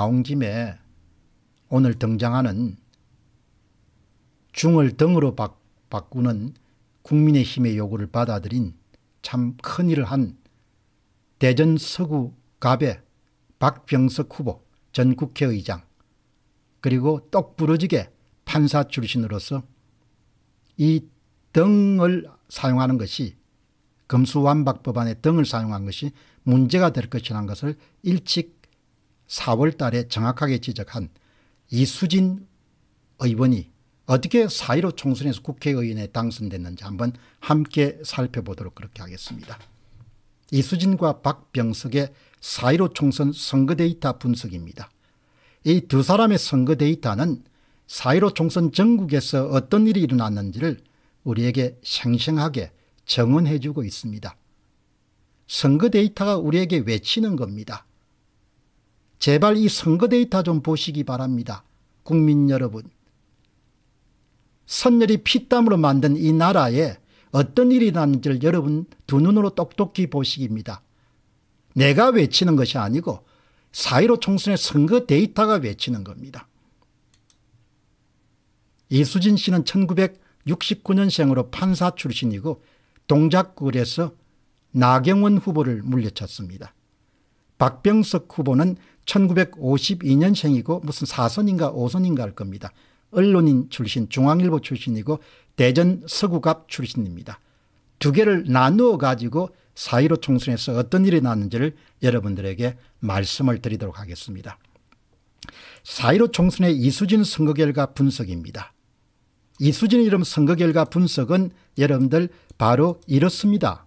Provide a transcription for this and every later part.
나온 김에 오늘 등장하는 중을 등으로 바, 꾸는 국민의힘의 요구를 받아들인 참 큰일을 한 대전 서구 갑의 박병석 후보 전 국회의장 그리고 똑부러지게 판사 출신으로서 이 등을 사용하는 것이 검수완박법안의 등을 사용한 것이 문제가 될 것이라는 것을 일찍 4월 달에 정확하게 지적한 이수진 의원이 어떻게 4.15 총선에서 국회의원에 당선됐는지 한번 함께 살펴보도록 그렇게 하겠습니다. 이수진과 박병석의 4.15 총선 선거 데이터 분석입니다. 이 두 사람의 선거 데이터는 4.15 총선 전국에서 어떤 일이 일어났는지를 우리에게 생생하게 정언해주고 있습니다. 선거 데이터가 우리에게 외치는 겁니다. 제발 이 선거 데이터 좀 보시기 바랍니다. 국민 여러분. 선열이 피땀으로 만든 이 나라에 어떤 일이 났는지를 여러분 두 눈으로 똑똑히 보시기입니다. 내가 외치는 것이 아니고 사1로 총선의 선거 데이터가 외치는 겁니다. 이수진 씨는 1969년생으로 판사 출신이고 동작굴에서 나경원 후보를 물려쳤습니다 박병석 후보는 1952년생이고 무슨 4선인가 5선인가 할 겁니다. 언론인 출신 중앙일보 출신이고 대전 서구갑 출신입니다. 두 개를 나누어 가지고 4.15 총선에서 어떤 일이 났는지를 여러분들에게 말씀을 드리도록 하겠습니다. 4.15 총선의 이수진 선거 결과 분석입니다. 이수진 이름 선거 결과 분석은 여러분들 바로 이렇습니다.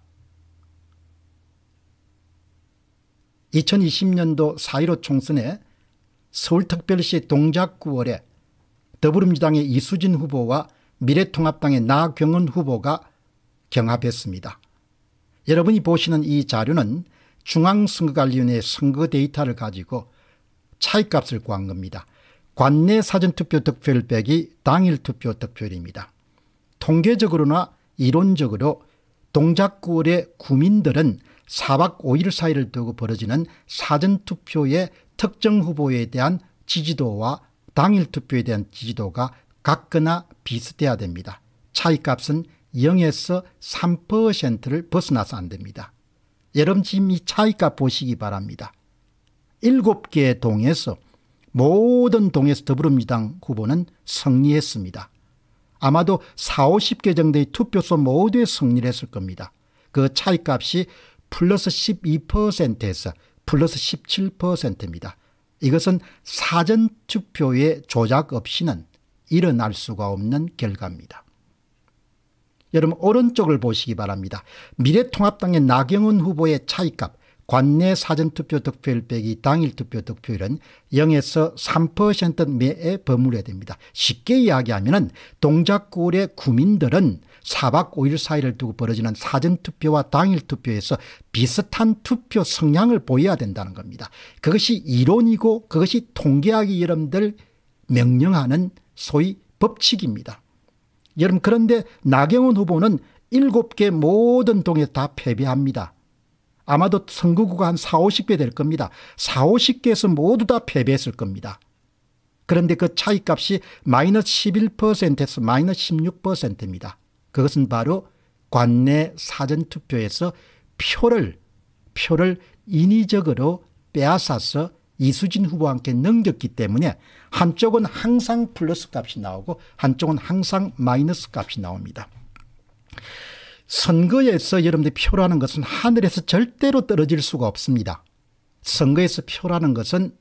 2020년도 4.15 총선에 서울특별시 동작구월에 더불어민주당의 이수진 후보와 미래통합당의 나경은 후보가 경합했습니다. 여러분이 보시는 이 자료는 중앙선거관리위원회 선거 데이터를 가지고 차이값을 구한 겁니다. 관내 사전투표 득표율 빼기 당일 투표 득표율입니다. 통계적으로나 이론적으로 동작구월의 구민들은 4박 5일 사이를 두고 벌어지는 사전투표의 특정 후보에 대한 지지도와 당일 투표에 대한 지지도가 같거나 비슷해야 됩니다. 차이값은 0에서 3%를 벗어나서 안 됩니다. 여러분 지금 이 차이값 보시기 바랍니다. 7개 동에서 모든 동에서 더불어민주당 후보는 승리했습니다. 아마도 4, 50개 정도의 투표소 모두에 승리 했을 겁니다. 그 차이값이 플러스 12%에서 플러스 17%입니다. 이것은 사전 투표의 조작 없이는 일어날 수가 없는 결과입니다. 여러분 오른쪽을 보시기 바랍니다. 미래통합당의 나경원 후보의 차이값 관내 사전투표 득표율 빼기 당일 투표 득표율은 0에서 3% 내에 버무려야 됩니다. 쉽게 이야기하면 동작골의 구민들은 4박5일 사이를 두고 벌어지는 사전투표와 당일투표에서 비슷한 투표 성향을 보여야 된다는 겁니다. 그것이 이론이고 그것이 통계학이 여러분들 명령하는 소위 법칙입니다. 여러분 그런데 나경원 후보는 7개 모든 동에 다 패배합니다. 아마도 선거구가 한 4, 50개 될 겁니다. 4, 50개에서 모두 다 패배했을 겁니다. 그런데 그 차이값이 마이너스 11%에서 마이너스 16%입니다. 그것은 바로 관내 사전투표에서 표를 표를 인위적으로 빼앗아서 이수진 후보와 함께 넘겼기 때문에 한쪽은 항상 플러스 값이 나오고 한쪽은 항상 마이너스 값이 나옵니다. 선거에서 여러분들 표라는 것은 하늘에서 절대로 떨어질 수가 없습니다. 선거에서 표라는 것은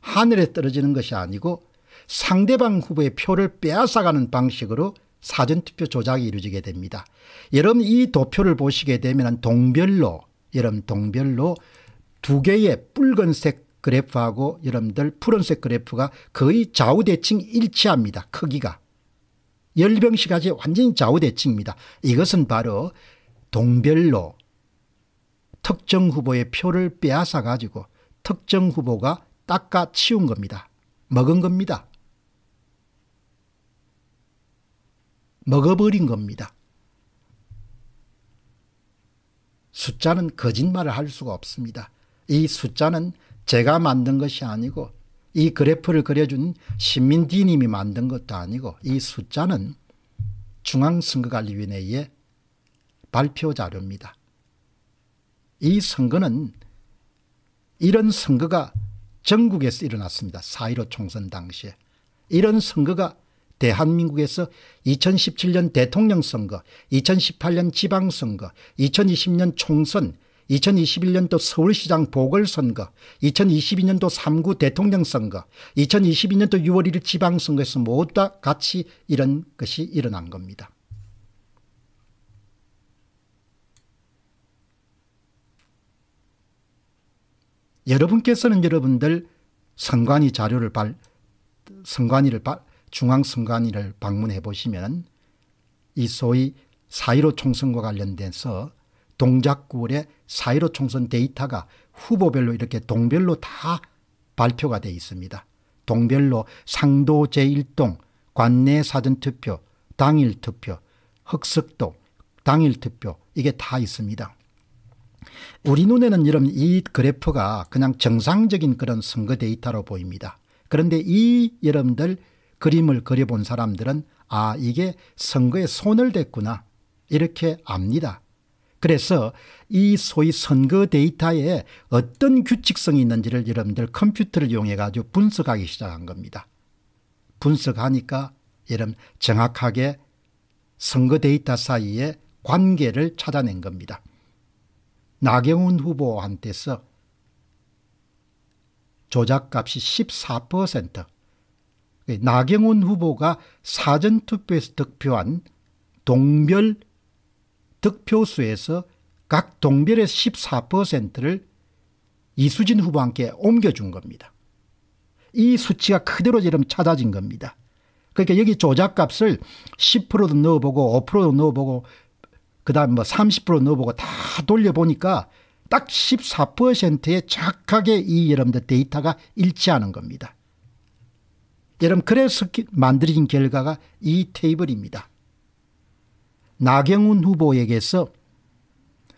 하늘에 떨어지는 것이 아니고 상대방 후보의 표를 빼앗아가는 방식으로 사전투표 조작이 이루어지게 됩니다. 여러분 이 도표를 보시게 되면 동별로 여러분 동별로 두 개의 붉은색 그래프하고 여러분들 푸른색 그래프가 거의 좌우대칭 일치합니다. 크기가. 열병식까지 완전히 좌우대칭입니다. 이것은 바로 동별로 특정 후보의 표를 빼앗아 가지고 특정 후보가 닦아 치운 겁니다. 먹은 겁니다. 먹어버린 겁니다. 숫자는 거짓말을 할 수가 없습니다. 이 숫자는 제가 만든 것이 아니고 이 그래프를 그려준 신민디님이 만든 것도 아니고 이 숫자는 중앙선거관리위원회의 발표 자료입니다. 이 선거는 이런 선거가 전국에서 일어났습니다. 4.15 총선 당시에. 이런 선거가 대한민국에서 2017년 대통령 선거, 2018년 지방선거, 2020년 총선, 2021년도 서울시장 보궐선거, 2022년도 3구 대통령 선거, 2022년도 6월 1일 지방선거에서 모두 다 같이 이런 것이 일어난 겁니다. 여러분께서는 여러분들 선관위 자료를 발, 선관위를 발, 중앙선관위를 방문해 보시면 이 소위 4.15 총선과 관련돼서 동작구의 4.15 총선 데이터가 후보별로 이렇게 동별로 다 발표가 되어 있습니다. 동별로 상도 제1동, 관내 사전투표, 당일투표, 흑석도 당일투표 이게 다 있습니다. 우리 눈에는 여러분 이 그래프가 그냥 정상적인 그런 선거 데이터로 보입니다. 그런데 이 여러분들 그림을 그려본 사람들은 아, 이게 선거에 손을 댔구나. 이렇게 압니다. 그래서 이 소위 선거 데이터에 어떤 규칙성이 있는지를 여러분들 컴퓨터를 이용해 가지고 분석하기 시작한 겁니다. 분석하니까 여러분 정확하게 선거 데이터 사이에 관계를 찾아낸 겁니다. 나경원 후보한테서 조작값이 14% 예, 나경원 후보가 사전투표에서 득표한 동별 득표수에서 각 동별의 14%를 이수진 후보한테 옮겨준 겁니다. 이 수치가 그대로 지금 찾아진 겁니다. 그러니까 여기 조작값을 10%도 넣어보고 5%도 넣어보고 그 다음 뭐 30% 넣어보고 다 돌려보니까 딱 14%에 정확하게 이 여러분들 데이터가 일치하는 겁니다. 여러분 그래서 만들어진 결과가 이 테이블입니다. 나경훈 후보에게서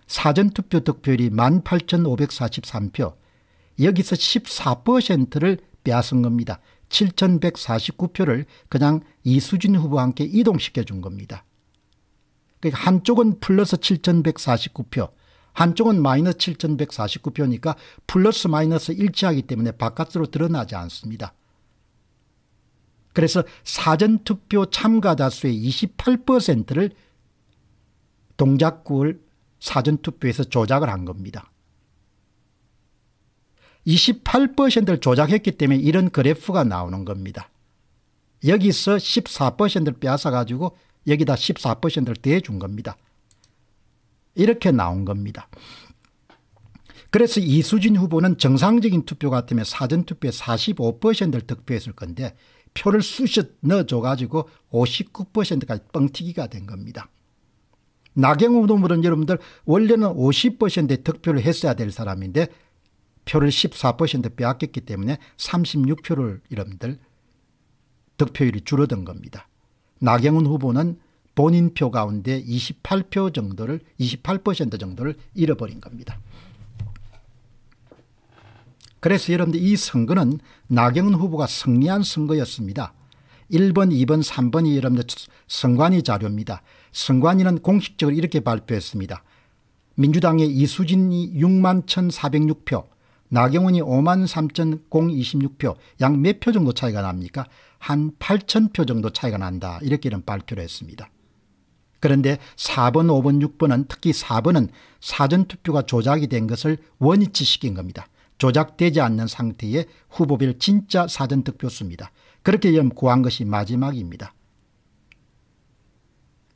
사전투표 득표율이 18,543표 여기서 14%를 빼앗은 겁니다. 7,149표를 그냥 이수진 후보와 함께 이동시켜 준 겁니다. 그러니까 한쪽은 플러스 7,149표 한쪽은 마이너스 7,149표니까 플러스 마이너스 일치하기 때문에 바깥으로 드러나지 않습니다. 그래서 사전투표 참가자 수의 28%를 동작구를 사전투표에서 조작을 한 겁니다. 28%를 조작했기 때문에 이런 그래프가 나오는 겁니다. 여기서 14%를 빼앗아가지고 여기다 14%를 대준 겁니다. 이렇게 나온 겁니다. 그래서 이수진 후보는 정상적인 투표 같으면 사전투표에 45%를 득표했을 건데 표를 쑤셔 넣어줘가지고 59%까지 뻥튀기가 된 겁니다. 나경원 의원은 여러분들 원래는 50%의 득표를 했어야 될 사람인데 표를 14% 빼앗겼기 때문에 36표를 여러분들 득표율이 줄어든 겁니다. 나경원 후보는 본인 표 가운데 28표 정도를 28% 정도를 잃어버린 겁니다. 그래서 여러분들 이 선거는 나경원 후보가 승리한 선거였습니다. 1번, 2번, 3번이 여러분들 선관위 자료입니다. 선관위는 공식적으로 이렇게 발표했습니다. 민주당의 이수진이 6만 1,406표, 나경원이 5만 3,026표, 양 몇 표 정도 차이가 납니까? 한 8,000표 정도 차이가 난다. 이렇게는 발표를 했습니다. 그런데 4번, 5번, 6번은 특히 4번은 사전투표가 조작이 된 것을 원위치시킨 겁니다. 조작되지 않는 상태의 후보별 진짜 사전득표수입니다. 그렇게 되면 구한 것이 마지막입니다.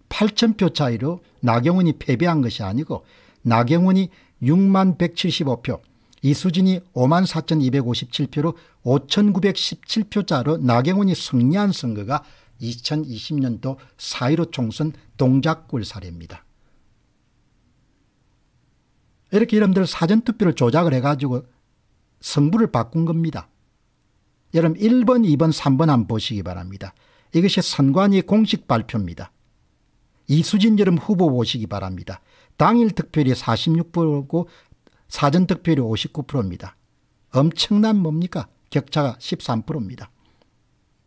8천표 차이로 나경원이 패배한 것이 아니고 나경원이 6만 175표, 이수진이 5만 4,257표로 5,917표짜로 나경원이 승리한 선거가 2020년도 4.15 총선 동작골 사례입니다. 이렇게 이름들 사전투표를 조작을 해가지고 성부를 바꾼 겁니다. 여러분 1번, 2번, 3번 한번 보시기 바랍니다. 이것이 선관위 공식 발표입니다. 이수진 여름 후보 보시기 바랍니다. 당일 득표율이 46%고 사전 득표율이 59%입니다. 엄청난 뭡니까? 격차가 13%입니다.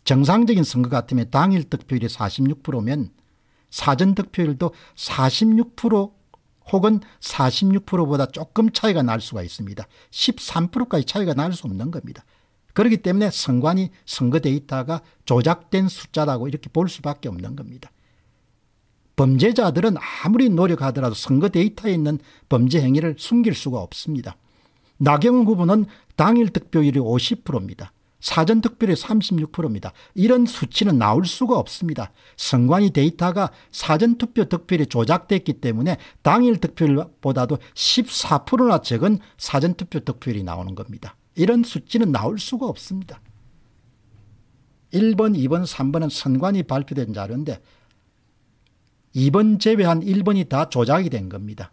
정상적인 선거 같으면 당일 득표율이 46%면 사전 득표율도 혹은 46%보다 조금 차이가 날 수가 있습니다. 13%까지 차이가 날 수 없는 겁니다. 그렇기 때문에 선관위 선거 데이터가 조작된 숫자라고 이렇게 볼 수밖에 없는 겁니다. 범죄자들은 아무리 노력하더라도 선거 데이터에 있는 범죄 행위를 숨길 수가 없습니다. 나경원 후보는 당일 득표율이 50%입니다. 사전 특별율이 36%입니다. 이런 수치는 나올 수가 없습니다. 선관위 데이터가 사전 투표 득표율이 조작됐기 때문에 당일 득표율보다도 14%나 적은 사전 투표 득표율이 나오는 겁니다. 이런 수치는 나올 수가 없습니다. 1번, 2번, 3번은 선관위 발표된 자료인데 2번 제외한 1번이 다 조작이 된 겁니다.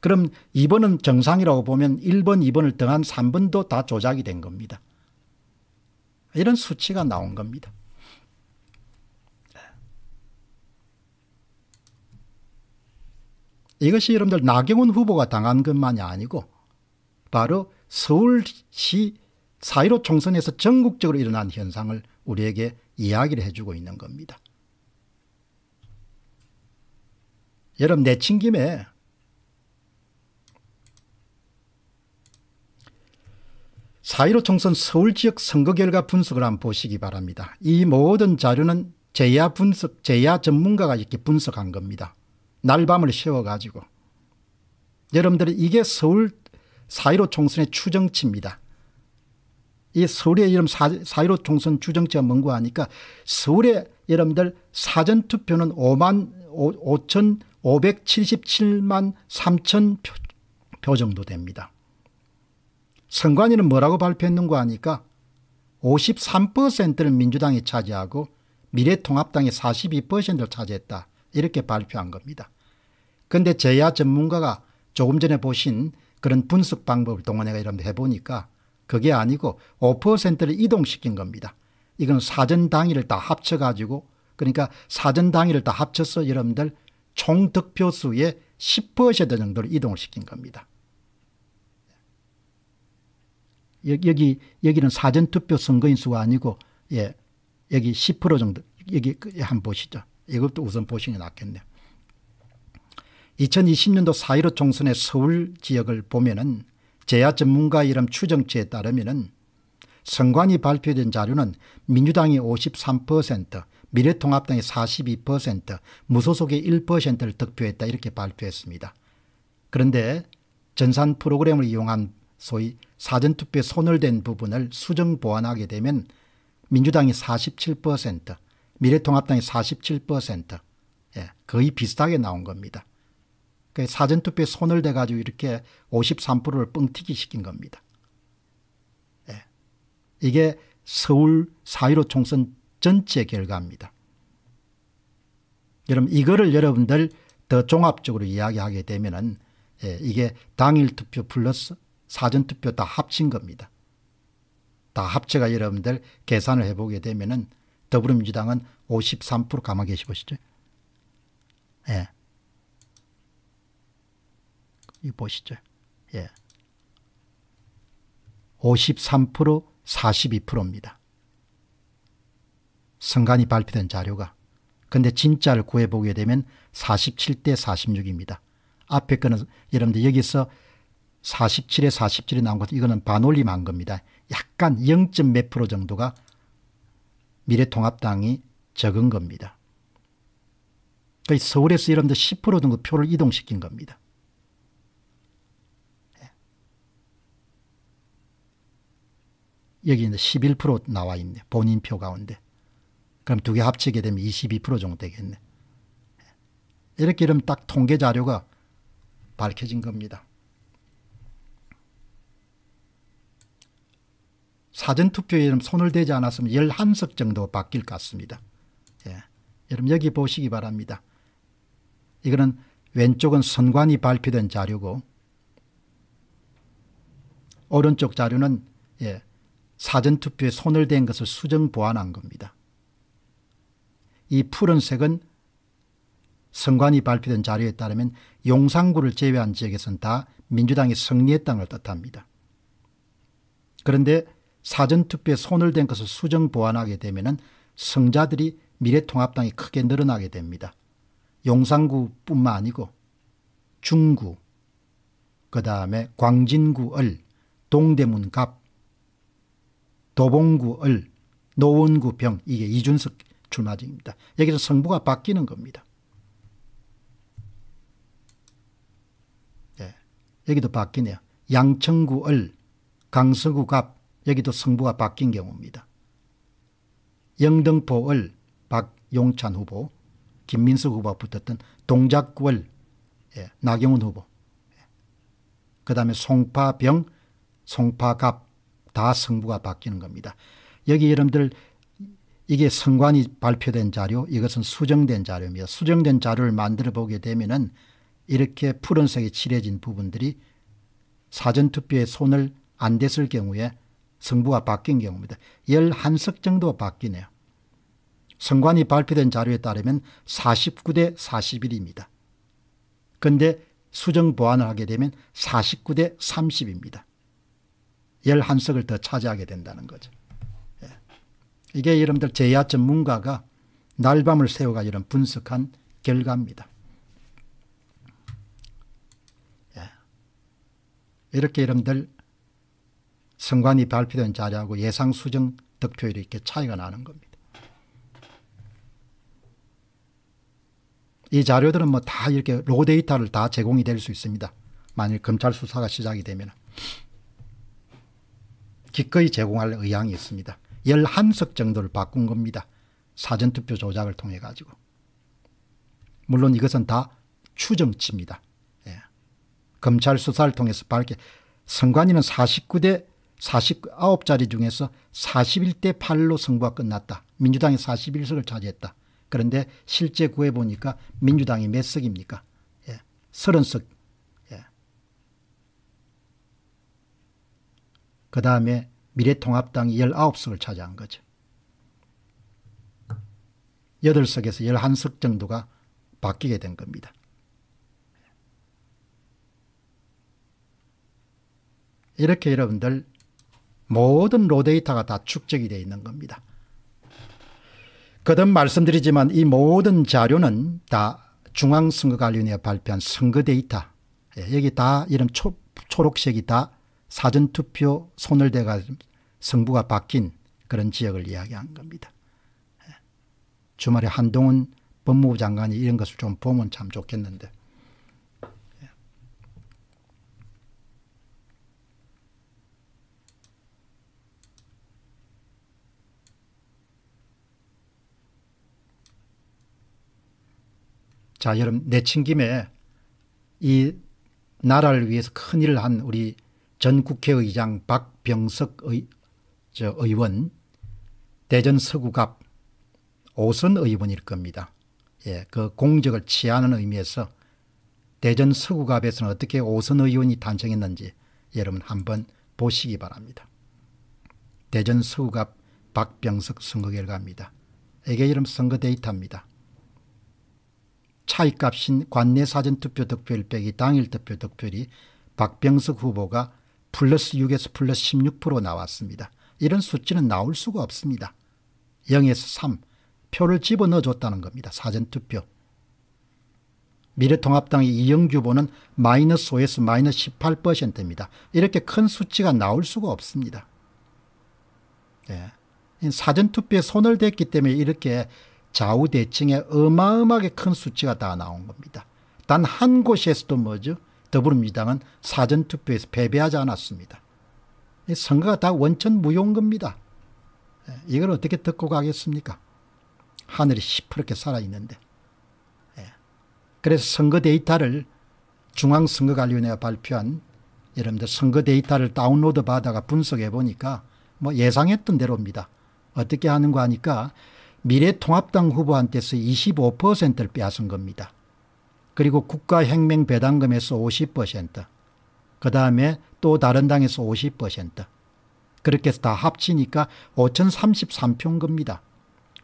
그럼 2번은 정상이라고 보면 1번, 2번을 등한 3번도 다 조작이 된 겁니다. 이런 수치가 나온 겁니다. 이것이 여러분들 나경원 후보가 당한 것만이 아니고 바로 서울시 사1로 총선에서 전국적으로 일어난 현상을 우리에게 이야기를 해주고 있는 겁니다. 여러분 내친 김에 4.15 총선 서울 지역 선거 결과 분석을 한번 보시기 바랍니다. 이 모든 자료는 제야 분석, 제야 전문가가 이렇게 분석한 겁니다. 날밤을 쉬워가지고. 여러분들 이게 서울 4.15 총선의 추정치입니다. 이 서울의 이름 4.15 총선 추정치가 뭔고 하니까 서울의 여러분들 사전투표는 5만 5, 5 577만 3천 표, 표 정도 됩니다. 선관위는 뭐라고 발표했는고 하니까 53%를 민주당이 차지하고 미래통합당이 42%를 차지했다 이렇게 발표한 겁니다. 그런데 제야 전문가가 조금 전에 보신 그런 분석 방법을 동원해가 이런 해보니까 그게 아니고 5%를 이동시킨 겁니다. 이건 사전 당일을 다 합쳐가지고 그러니까 사전 당일을 다 합쳐서 여러분들 총 득표수의 10% 정도를 이동 시킨 겁니다. 여기 여기는 사전투표 선거인 수가 아니고 예 여기 10% 정도 여기 그, 한번 보시죠. 이것도 우선 보시는 게 낫겠네요. 2020년도 4.15 총선의 서울 지역을 보면은 제야 전문가 이름 추정치에 따르면은 선관위 발표된 자료는 민주당이 53%, 미래통합당이 42%, 무소속의 1%를 득표했다 이렇게 발표했습니다. 그런데 전산 프로그램을 이용한 소위 사전투표에 손을 댄 부분을 수정 보완하게 되면 민주당이 47%, 미래통합당이 47%, 예, 거의 비슷하게 나온 겁니다. 그 사전투표에 손을 대가지고 이렇게 53%를 뻥튀기 시킨 겁니다. 예, 이게 서울 4.15 총선 전체 결과입니다. 여러분 이거를 여러분들 더 종합적으로 이야기하게 되면 은 예, 이게 당일 투표 플러스 사전투표 다 합친 겁니다. 다 합쳐가 여러분들 계산을 해보게 되면 은 더불어민주당은 53% 가만 계시 보시죠. 예. 이 보시죠. 예. 53% 42%입니다. 선관위 발표된 자료가. 근데 진짜를 구해보게 되면 47대 46입니다. 앞에 거는 여러분들 여기서 47에 47이 나온 것은 이거는 반올림한 겁니다. 약간 0. 몇 프로 정도가 미래통합당이 적은 겁니다. 서울에서 이런데 10% 정도 표를 이동시킨 겁니다. 여기 이제 11% 나와 있네. 본인 표 가운데. 그럼 두 개 합치게 되면 22% 정도 되겠네. 이렇게 이러면 딱 통계 자료가 밝혀진 겁니다. 사전투표에 손을 대지 않았으면 11석 정도 바뀔 것 같습니다. 예. 여러분 여기 보시기 바랍니다. 이거는 왼쪽은 선관위 발표된 자료고 오른쪽 자료는 예, 사전투표에 손을 댄 것을 수정 보완한 겁니다. 이 푸른색은 선관위 발표된 자료에 따르면 용산구를 제외한 지역에서는 다 민주당이 승리했다는 걸 뜻합니다. 그런데 사전투표에 손을 댄 것을 수정 보완하게 되면 성자들이 미래통합당이 크게 늘어나게 됩니다. 용산구뿐만 아니고 중구, 그 다음에 광진구을, 동대문갑, 도봉구을, 노원구병 이게 이준석 출마진입니다. 여기서 성부가 바뀌는 겁니다. 예, 여기도 바뀌네요. 양천구을, 강서구갑, 여기도 승부가 바뀐 경우입니다. 영등포을 박용찬 후보, 김민수 후보가 붙었던 동작구을 예, 나경원 후보, 예. 그 다음에 송파병, 송파갑 다 성부가 바뀌는 겁니다. 여기 여러분들 이게 선관이 발표된 자료 이것은 수정된 자료입니다. 수정된 자료를 만들어 보게 되면은 이렇게 푸른색이 칠해진 부분들이 사전투표에 손을 안 댔을 경우에 성부가 바뀐 경우입니다. 11석 정도 바뀌네요. 성관이 발표된 자료에 따르면 49대 41입니다. 근데 수정 보완을 하게 되면 49대 30입니다. 11석을 더 차지하게 된다는 거죠. 예. 이게 여러분들 제야 전문가가 날밤을 새워가 이런 분석한 결과입니다. 예. 이렇게 여러분들 선관위 발표된 자료하고 예상 수정 득표율이 이렇게 차이가 나는 겁니다. 이 자료들은 뭐 다 이렇게 로 데이터를 다 제공이 될 수 있습니다. 만일 검찰 수사가 시작이 되면 기꺼이 제공할 의향이 있습니다. 11석 정도를 바꾼 겁니다. 사전투표 조작을 통해 가지고. 물론 이것은 다 추정치입니다. 예. 검찰 수사를 통해서 밝게 선관위는 49대 49자리 중에서 41대 8로 선거가 끝났다. 민주당이 41석을 차지했다. 그런데 실제 구해보니까 민주당이 몇 석입니까? 예. 30석. 예. 그 다음에 미래통합당이 19석을 차지한 거죠. 8석에서 11석 정도가 바뀌게 된 겁니다. 이렇게 여러분들 모든 로데이터가 다 축적이 되어 있는 겁니다. 거듭 말씀드리지만 이 모든 자료는 다 중앙선거관리위원회가 발표한 선거 데이터 예, 여기 다 이런 초, 초록색이 다 사전투표 손을 대가 성부가 바뀐 그런 지역을 이야기한 겁니다. 예. 주말에 한동훈 법무부 장관이 이런 것을 좀 보면 참 좋겠는데 자, 여러분 내친 김에 이 나라를 위해서 큰일을 한 우리 전 국회의장 박병석 의, 저 의원 대전 서구갑 오선 의원일 겁니다. 예, 그 공적을 취하는 의미에서 대전 서구갑에서는 어떻게 오선 의원이 탄생했는지 여러분 한번 보시기 바랍니다. 대전 서구갑 박병석 선거 결과입니다. 이게 여러분 선거 데이터입니다. 차이값인 관내 사전투표 득표일 빼기 당일 득표 득표율이 박병석 후보가 플러스 6에서 플러스 16% 나왔습니다. 이런 수치는 나올 수가 없습니다. 0에서 3 표를 집어넣어줬다는 겁니다. 사전투표. 미래통합당의 이영규 보는 마이너스 5에서 마이너스 18%입니다. 이렇게 큰 수치가 나올 수가 없습니다. 네. 사전투표에 손을 댔기 때문에 이렇게 좌우 대칭에 어마어마하게 큰 수치가 다 나온 겁니다. 단 한 곳에서도 뭐죠? 더불어민주당은 사전투표에서 패배하지 않았습니다. 선거가 다 원천 무효 겁니다. 예, 이걸 어떻게 듣고 가겠습니까? 하늘이 시퍼렇게 살아있는데. 예. 그래서 선거 데이터를 중앙선거관리위원회가 발표한 여러분들 선거 데이터를 다운로드 받아가 분석해 보니까 뭐 예상했던 대로입니다. 어떻게 하는 거 하니까 미래통합당 후보한테서 25%를 빼앗은 겁니다. 그리고 국가혁명 배당금에서 50%, 그 다음에 또 다른 당에서 50%. 그렇게 해서 다 합치니까 5,033표인 겁니다.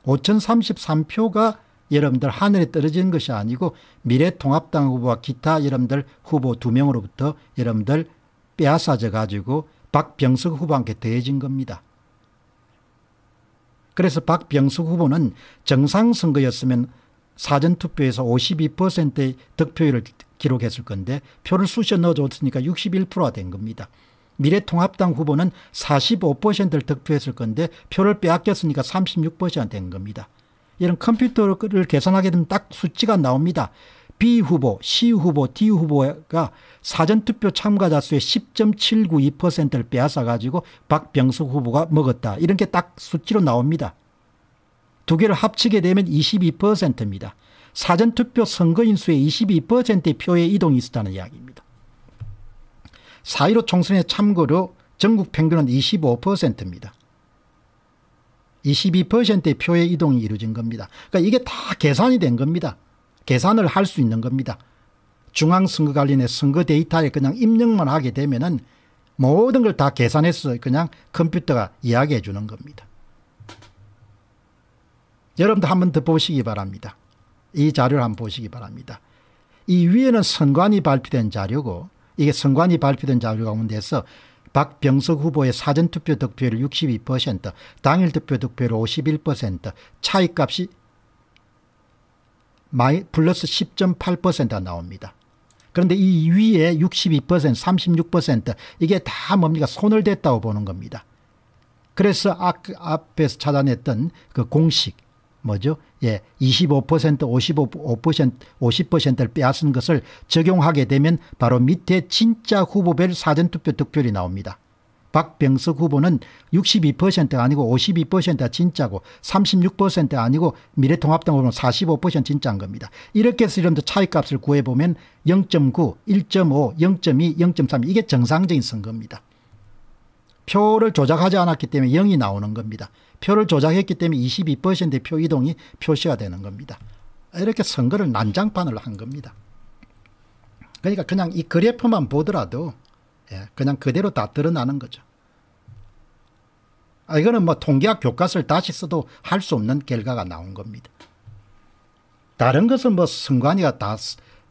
5,033표가 여러분들 하늘에 떨어진 것이 아니고 미래통합당 후보와 기타 여러분들 후보 두 명으로부터 여러분들 빼앗아져 가지고 박병석 후보한테 더해진 겁니다. 그래서 박병숙 후보는 정상선거였으면 사전투표에서 52%의 득표율을 기록했을 건데 표를 쑤셔 넣어줬으니까 61%가 된 겁니다. 미래통합당 후보는 45%를 득표했을 건데 표를 빼앗겼으니까 36%가 된 겁니다. 이런 컴퓨터를 계산하게 되면 딱 수치가 나옵니다. B 후보, C 후보, D 후보가 사전투표 참가자 수의 10.792%를 빼앗아가지고 박병석 후보가 먹었다. 이런 게 딱 수치로 나옵니다. 두 개를 합치게 되면 22%입니다. 사전투표 선거인 수의 22%의 표의 이동이 있었다는 이야기입니다. 4.15 총선의 참고로 전국 평균은 25%입니다. 22%의 표의 이동이 이루어진 겁니다. 그러니까 이게 다 계산이 된 겁니다. 계산을 할 수 있는 겁니다. 중앙선거관리의 선거 데이터에 그냥 입력만 하게 되면은 모든 걸 다 계산해서 그냥 컴퓨터가 이야기해 주는 겁니다. 여러분도 한번 더 보시기 바랍니다. 이 자료를 한 번 보시기 바랍니다. 이 위에는 선관위 발표된 자료고 이게 선관위 발표된 자료 가운데서 박병석 후보의 사전투표 득표율 62%, 당일 투표 득표율 51%, 차이값이 마이, 플러스 10.8%가 나옵니다. 그런데 이 위에 62%, 36% 이게 다 뭡니까 손을 댔다고 보는 겁니다. 그래서 앞, 앞에서 찾아냈던 그 공식 뭐죠? 예, 25% 55% 50%를 빼앗은 것을 적용하게 되면 바로 밑에 진짜 후보별 사전투표 득표율이 나옵니다. 박병석 후보는 62%가 아니고 52%가 진짜고 36%가 아니고 미래통합당 후보는 45% 진짜인 겁니다. 이렇게 해서 이런 차이값을 구해보면 0.9, 1.5, 0.2, 0.3 이게 정상적인 선거입니다. 표를 조작하지 않았기 때문에 0이 나오는 겁니다. 표를 조작했기 때문에 22%의 표 이동이 표시가 되는 겁니다. 이렇게 선거를 난장판을 한 겁니다. 그러니까 그냥 이 그래프만 보더라도 예, 그냥 그대로 다 드러나는 거죠. 아, 이거는 뭐 통계학 교과서를 다시 써도 할 수 없는 결과가 나온 겁니다. 다른 것은 뭐 승관이가 다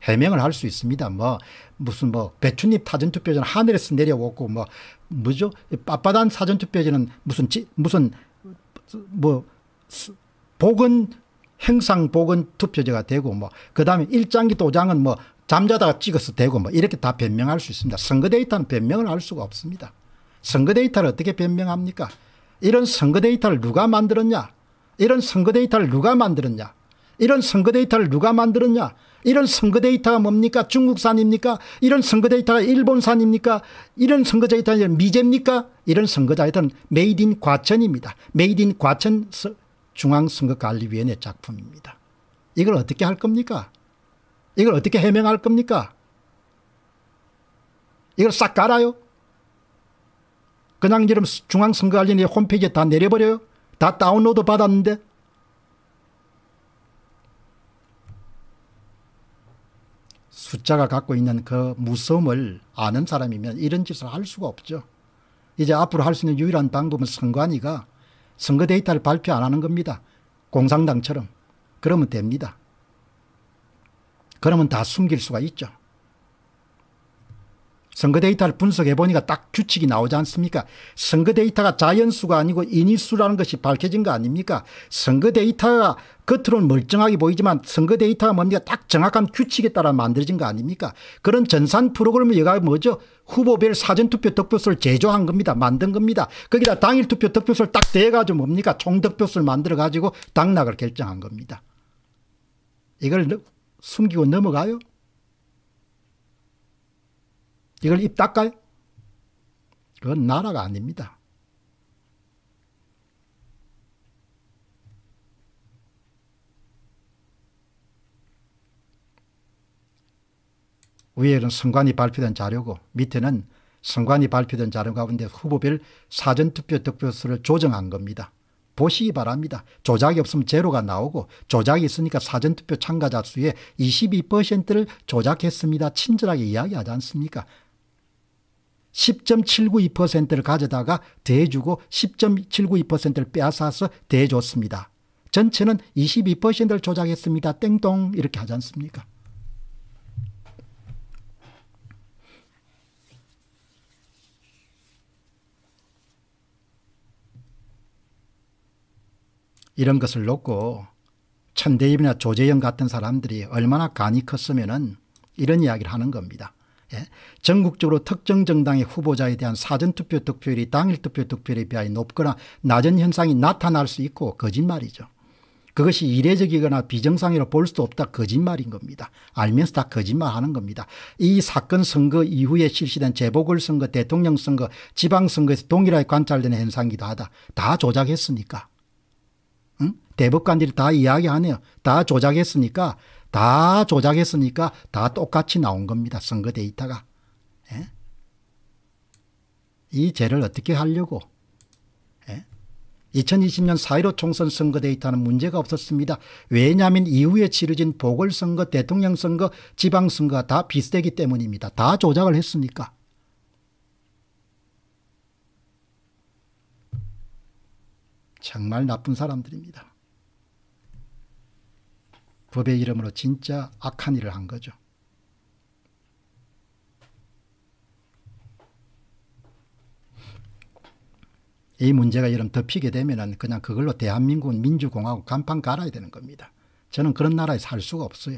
해명을 할 수 있습니다. 뭐 무슨 뭐 배추잎 사전투표지는 하늘에서 내려오고 뭐 뭐죠? 빠빠단 사전투표지는 무슨 지, 무슨 뭐 복은 행상 복은 투표제가 되고 뭐 그다음에 일장기 도장은 뭐 잠자다가 찍어서 되고 뭐 이렇게 다 변명할 수 있습니다. 선거 데이터는 변명을 할 수가 없습니다. 선거 데이터를 어떻게 변명합니까? 이런 선거 데이터를 누가 만들었냐? 이런 선거 데이터를 누가 만들었냐? 이런 선거 데이터를 누가 만들었냐? 이런 선거 데이터가 뭡니까? 중국산입니까? 이런 선거 데이터가 일본산입니까? 이런 선거 데이터는 미제입니까? 이런 선거 데이터는 메이드 인 과천입니다. 메이드 인 과천 중앙선거관리위원회 작품입니다. 이걸 어떻게 할 겁니까? 이걸 어떻게 해명할 겁니까? 이걸 싹 깔아요? 그냥 지금 중앙선거관리위 홈페이지에 다 내려버려요? 다 다운로드 받았는데? 숫자가 갖고 있는 그 무서움을 아는 사람이면 이런 짓을 할 수가 없죠. 이제 앞으로 할 수 있는 유일한 방법은 선관위가 선거 데이터를 발표 안 하는 겁니다. 공산당처럼. 그러면 됩니다. 그러면 다 숨길 수가 있죠. 선거 데이터를 분석해 보니까 딱 규칙이 나오지 않습니까? 선거 데이터가 자연수가 아니고 인위수라는 것이 밝혀진 거 아닙니까? 선거 데이터가 겉으로는 멀쩡하게 보이지만 선거 데이터가 뭡니까? 딱 정확한 규칙에 따라 만들어진 거 아닙니까? 그런 전산 프로그램을 얘가 뭐죠? 후보별 사전투표 득표수를 제조한 겁니다. 만든 겁니다. 거기다 당일 투표 득표수를 딱 대가지고 뭡니까? 총득표수를 만들어가지고 당락을 결정한 겁니다. 이걸 숨기고 넘어가요? 이걸 입 닦아요? 그건 나라가 아닙니다. 위에는 선관위 발표된 자료고 밑에는 선관위 발표된 자료 가운데 후보별 사전투표 득표수를 조정한 겁니다. 보시기 바랍니다. 조작이 없으면 제로가 나오고 조작이 있으니까 사전투표 참가자 수의 22%를 조작했습니다. 친절하게 이야기하지 않습니까? 10.792%를 가져다가 대주고 10.792%를 빼앗아서 대줬습니다. 전체는 22%를 조작했습니다. 땡동 이렇게 하지 않습니까? 이런 것을 놓고 천대엽이나 조재영 같은 사람들이 얼마나 간이 컸으면 이런 이야기를 하는 겁니다. 예? 전국적으로 특정 정당의 후보자에 대한 사전투표 득표율이 당일투표 득표율에 비하여 높거나 낮은 현상이 나타날 수 있고 거짓말이죠. 그것이 이례적이거나 비정상이라 볼 수도 없다 거짓말인 겁니다. 알면서 다 거짓말하는 겁니다. 이 사건 선거 이후에 실시된 재보궐선거 대통령 선거 지방선거에서 동일하게 관찰되는 현상이기도 하다. 다 조작했으니까. 대법관들이 다 이야기 하네요다 조작했으니까 다 조작했으니까 다 똑같이 나온 겁니다. 선거 데이터가. 예? 이 죄를 어떻게 하려고. 2020년 예? 4.15 총선 선거 데이터는 문제가 없었습니다. 왜냐하면 이후에 치러진 보궐선거, 대통령선거, 지방선거가 다 비슷하기 때문입니다. 다 조작을 했으니까. 정말 나쁜 사람들입니다. 법의 이름으로 진짜 악한 일을 한 거죠. 이 문제가 이름 덮이게 되면 그냥 그걸로 대한민국 은 민주공화국 간판 갈아야 되는 겁니다. 저는 그런 나라에 살 수가 없어요.